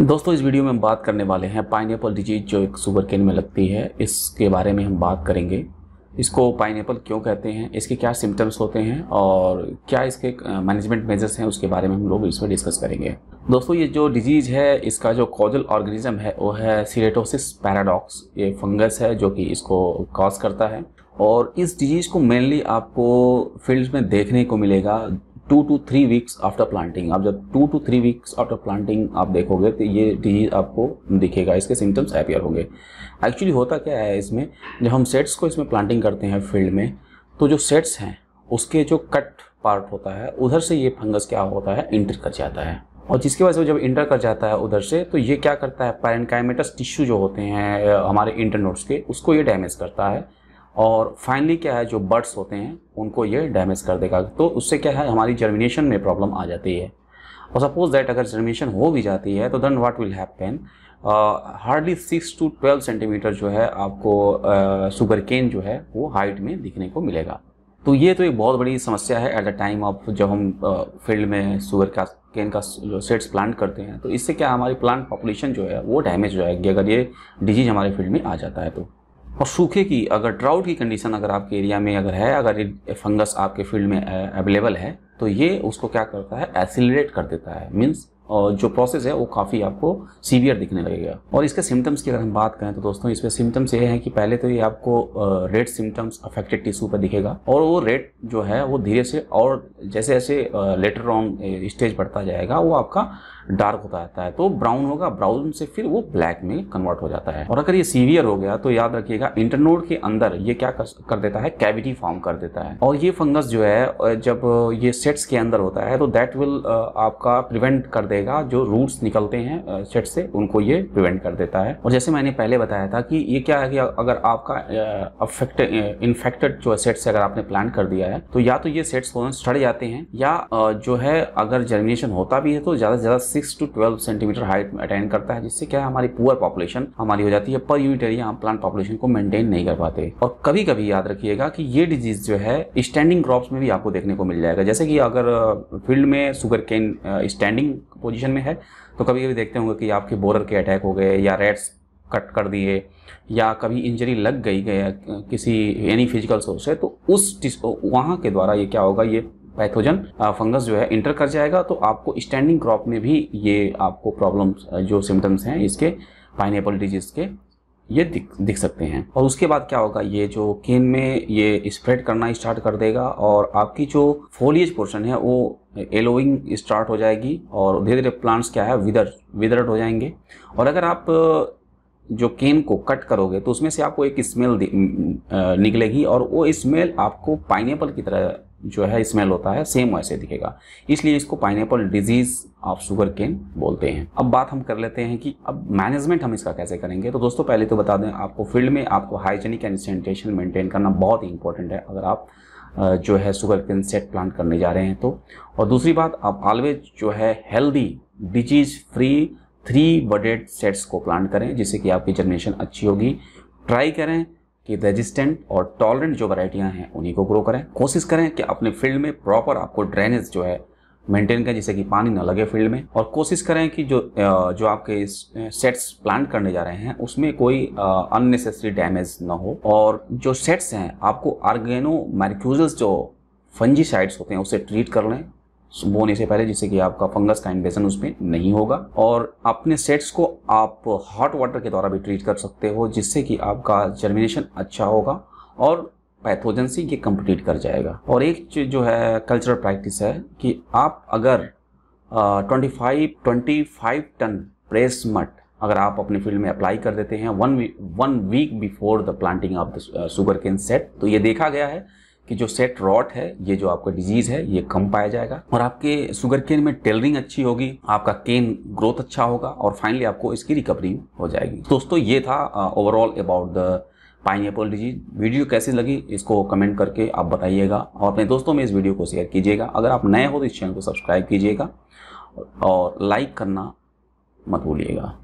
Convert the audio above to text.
दोस्तों इस वीडियो में हम बात करने वाले हैं पाइन डिजीज जो एक केन में लगती है इसके बारे में हम बात करेंगे इसको पाइन क्यों कहते हैं इसके क्या सिम्टम्स होते हैं और क्या इसके मैनेजमेंट मेजर्स हैं उसके बारे में हम लोग इसमें डिस्कस करेंगे दोस्तों ये जो डिजीज़ है इसका जो कॉजल ऑर्गेनिज्म है वो है सीरेटोसिस पैराडॉक्स ये फंगस है जो कि इसको कॉज करता है और इस डिजीज़ को मेनली आपको फील्ड में देखने को मिलेगा two to three weeks after planting आप जब two to three weeks after planting आप देखोगे तो ये डिजीज आपको दिखेगा इसके सिम्टम्स अपियर होंगे एक्चुअली होता क्या है इसमें जब हम सेट्स को इसमें प्लांटिंग करते हैं फील्ड में तो जो सेट्स हैं उसके जो कट पार्ट होता है उधर से ये फंगस क्या होता है इंटर कर जाता है और जिसकी वजह से जब इंटर कर जाता है उधर से तो ये क्या करता है पैरनकाइमेटस टिश्यू जो होते हैं हमारे इंटरनोट्स के उसको ये डैमेज करता है और फाइनली क्या है जो बर्ड्स होते हैं उनको ये डैमेज कर देगा तो उससे क्या है हमारी जर्मिनेशन में प्रॉब्लम आ जाती है और सपोज दैट अगर जर्मिनेशन हो भी जाती है तो then what will happen hardly six to twelve centimetre जो है आपको शुगर uh, केन जो है वो हाइट में दिखने को मिलेगा तो ये तो एक बहुत बड़ी समस्या है एट द टाइम ऑफ जब हम फील्ड uh, में शुगर का केन का जो सेट्स प्लांट करते हैं तो इससे क्या हमारी प्लांट पॉपुलेशन जो है वो डैमेज हो जाएगी अगर ये डिजीज हमारे फील्ड में आ जाता है तो और सूखे की अगर ड्राउट की कंडीशन अगर आपके एरिया में अगर है अगर फंगस आपके फील्ड में अवेलेबल है तो ये उसको क्या करता है एसिलेट कर देता है मीन्स जो प्रोसेस है वो काफ़ी आपको सीवियर दिखने लगेगा और इसके सिम्टम्स की अगर हम बात करें तो दोस्तों इसमें सिम्टम्स ये हैं कि पहले तो ये आपको रेड सिम्टम्स अफेक्टेड टिश्यू पर दिखेगा और वो रेड जो है वो धीरे से और जैसे जैसे लेटर ऑन स्टेज बढ़ता जाएगा वो आपका डार्क होता रहता है तो ब्राउन होगा ब्राउन से फिर वो ब्लैक में कन्वर्ट हो जाता है और अगर ये सीवियर हो गया तो याद रखिएगा इंटरनोड के अंदर ये क्या कर देता है कैविटी फॉर्म कर देता है और ये फंगस जो है जब ये सेट्स के अंदर होता है तो दैट विल आपका प्रिवेंट कर दे देगा जो रूट्स निकलते हैं सेट से उनको ये प्रिवेंट कर देता है और जैसे मैंने पहले बताया था कि ये क्या है कि अगर आपका इन्फेक्टेड जो सेट्स से अगर आपने प्लांट कर दिया है तो या तो ये सेट्स सड़ जाते हैं या जो है अगर जर्मिनेशन होता भी है तो ज़्यादा से ज़्यादा six to twelve centimetre height attend करता है जिससे क्या है हमारी पुअर पॉपुलेशन हमारी हो जाती है पर यूनिट एरिया हम प्लांट पॉपुलेशन को मेंटेन नहीं कर पाते और कभी कभी याद रखिएगा कि ये डिजीज जो है स्टैंडिंग क्रॉप्स में भी आपको देखने को मिल जाएगा जैसे कि अगर फील्ड में सुगर केन स्टैंडिंग पोजीशन में है तो कभी कभी देखते होंगे कि आपके बोरर के अटैक हो गए या रेड्स कट कर दिए या कभी इंजरी लग गई गया किसी एनी फिजिकल सोर्स है तो उस वहाँ के द्वारा ये क्या होगा ये पैथोजन फंगस जो है इंटर कर जाएगा तो आपको स्टैंडिंग क्रॉप में भी ये आपको प्रॉब्लम्स जो सिम्टम्स हैं इसके पाइनएपल डिजीज़ के ये दिख दिख सकते हैं और उसके बाद क्या होगा ये जो केन में ये स्प्रेड करना स्टार्ट कर देगा और आपकी जो फोलियज पोर्शन है वो एलोइंग स्टार्ट हो जाएगी और धीरे धीरे प्लांट्स क्या है विदर विदर्ट हो जाएंगे और अगर आप जो केन को कट करोगे तो उसमें से आपको एक स्मेल निकलेगी और वो स्मेल आपको पाइनएपल की तरह जो है स्मेल होता है सेम वैसे दिखेगा इसलिए इसको pine disease of sugarcane बोलते हैं अब बात हम कर लेते हैं कि अब मैनेजमेंट हम इसका कैसे करेंगे तो दोस्तों पहले तो बता दें आपको फील्ड में आपको हाइजेनिक एंड सैनिटेशन मेंटेन करना बहुत ही इंपॉर्टेंट है अगर आप जो है शुगर केन सेट प्लांट करने जा रहे हैं तो और दूसरी बात आप ऑलवेज जो है healthy disease free three budded sets को प्लांट करें जिससे कि आपकी जनरेशन अच्छी होगी ट्राई करें कि रेजिस्टेंट और टॉलरेंट जो वैरायटियाँ हैं उन्हीं को ग्रो करें कोशिश करें कि अपने फील्ड में प्रॉपर आपको ड्रेनेज जो है मेंटेन करें जिससे कि पानी ना लगे फील्ड में और कोशिश करें कि जो जो आपके सेट्स प्लांट करने जा रहे हैं उसमें कोई अननेसेसरी डैमेज ना हो और जो सेट्स हैं आपको आर्गेनो मैरिक्यूजल्स जो साइड्स होते हैं उसे ट्रीट कर लें बोने से पहले जिससे कि आपका फंगस का इन्वेशन उसमें नहीं होगा और अपने सेट्स को आप हॉट वाटर के द्वारा भी ट्रीट कर सकते हो जिससे कि आपका जर्मिनेशन अच्छा होगा और पैथोजन से ये कंप्लीट कर जाएगा और एक चीज़ जो है कल्चरल प्रैक्टिस है कि आप अगर twenty five twenty five tonne press mud अगर आप अपने फील्ड में अप्लाई कर देते हैं one one week before the planting of the sugarcane set तो ये देखा गया है कि जो सेट रॉट है ये जो आपका डिजीज है ये कम पाया जाएगा और आपके शुगर केन में टेलरिंग अच्छी होगी आपका केन ग्रोथ अच्छा होगा और फाइनली आपको इसकी रिकवरी हो जाएगी दोस्तों ये था overall about the pineapple disease video कैसी लगी इसको कमेंट करके आप बताइएगा और अपने दोस्तों में इस वीडियो को शेयर कीजिएगा अगर आप नए हो तो इस चैनल को सब्सक्राइब कीजिएगा और लाइक करना मत भूलिएगा